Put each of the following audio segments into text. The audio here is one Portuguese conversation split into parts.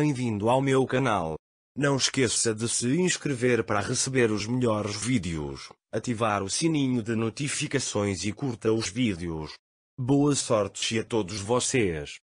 Bem-vindo ao meu canal. Não esqueça de se inscrever para receber os melhores vídeos, ativar o sininho de notificações e curta os vídeos. Boa sorte a todos vocês.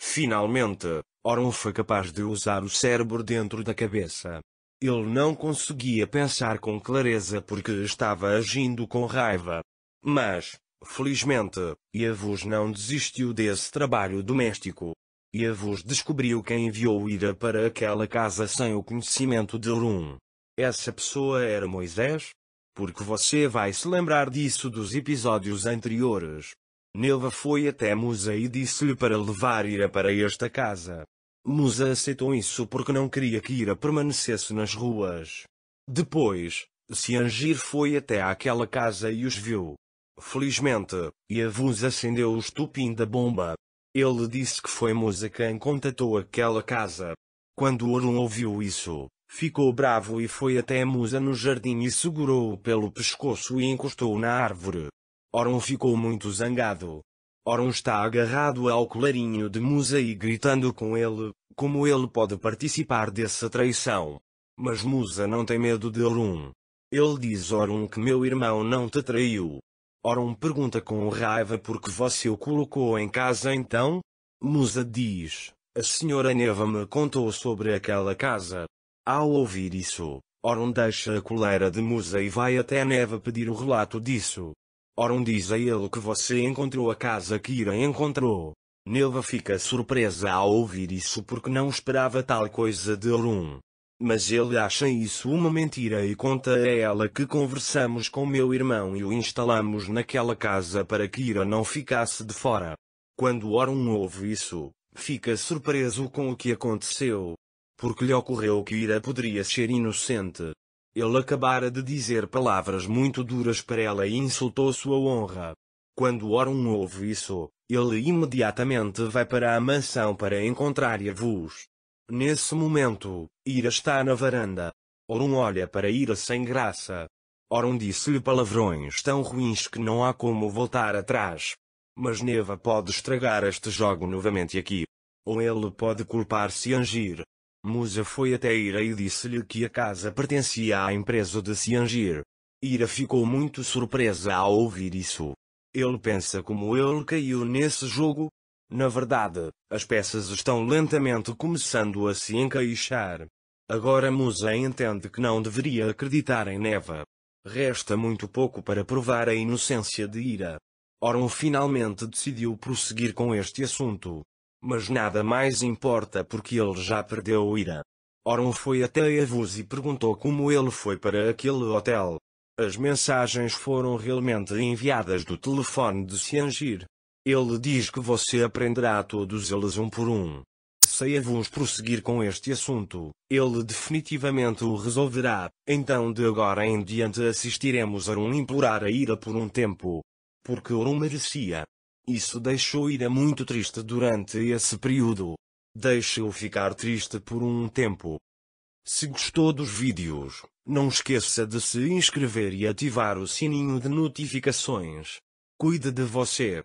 Finalmente, Oron foi capaz de usar o cérebro dentro da cabeça. Ele não conseguia pensar com clareza porque estava agindo com raiva. Mas, felizmente, Yavuz não desistiu desse trabalho doméstico. Iavos descobriu quem enviou Ira para aquela casa sem o conhecimento de Urum. Essa pessoa era Moisés? Porque você vai se lembrar disso dos episódios anteriores. Neva foi até Musa e disse-lhe para levar Ira para esta casa. Musa aceitou isso porque não queria que Ira permanecesse nas ruas. Depois, Siangir foi até aquela casa e os viu. Felizmente, Iavuz acendeu o estupim da bomba, ele disse que foi Musa quem contatou aquela casa. Quando Orlon ouviu isso, ficou bravo e foi até Musa no jardim e segurou-o pelo pescoço e encostou na árvore. Orlon ficou muito zangado. Orlon está agarrado ao colarinho de Musa e gritando com ele, como ele pode participar dessa traição. Mas Musa não tem medo de Orlon. Ele diz Orlon que meu irmão não te traiu, Oron pergunta com raiva porque você o colocou em casa então? Musa diz, a senhora Neva me contou sobre aquela casa. Ao ouvir isso, Oron deixa a coleira de Musa e vai até Neva pedir o relato disso. Oron diz a ele que você encontrou a casa que Ira encontrou. Neva fica surpresa ao ouvir isso porque não esperava tal coisa de Orun mas ele acha isso uma mentira e conta a ela que conversamos com meu irmão e o instalamos naquela casa para que Ira não ficasse de fora. Quando Orun ouve isso, fica surpreso com o que aconteceu. Porque lhe ocorreu que Ira poderia ser inocente. Ele acabara de dizer palavras muito duras para ela e insultou sua honra. Quando Orun ouve isso, ele imediatamente vai para a mansão para encontrar Yavuz. Nesse momento, Ira está na varanda. Orun olha para Ira sem graça. Orun disse-lhe palavrões tão ruins que não há como voltar atrás. Mas Neva pode estragar este jogo novamente aqui. Ou ele pode culpar-se Angir. Musa foi até Ira e disse-lhe que a casa pertencia à empresa de Siangir. Ira ficou muito surpresa ao ouvir isso. Ele pensa como ele caiu nesse jogo, na verdade, as peças estão lentamente começando a se encaixar. Agora Musa entende que não deveria acreditar em Neva. Resta muito pouco para provar a inocência de Ira. Oron finalmente decidiu prosseguir com este assunto. Mas nada mais importa porque ele já perdeu Ira. Oron foi até Evus e perguntou como ele foi para aquele hotel. As mensagens foram realmente enviadas do telefone de Siangir. Ele diz que você aprenderá todos eles um por um. vos prosseguir com este assunto, ele definitivamente o resolverá, então de agora em diante assistiremos a um implorar a ira por um tempo. Porque Orun merecia. Isso deixou Ira muito triste durante esse período. Deixe-o ficar triste por um tempo. Se gostou dos vídeos, não esqueça de se inscrever e ativar o sininho de notificações. Cuide de você.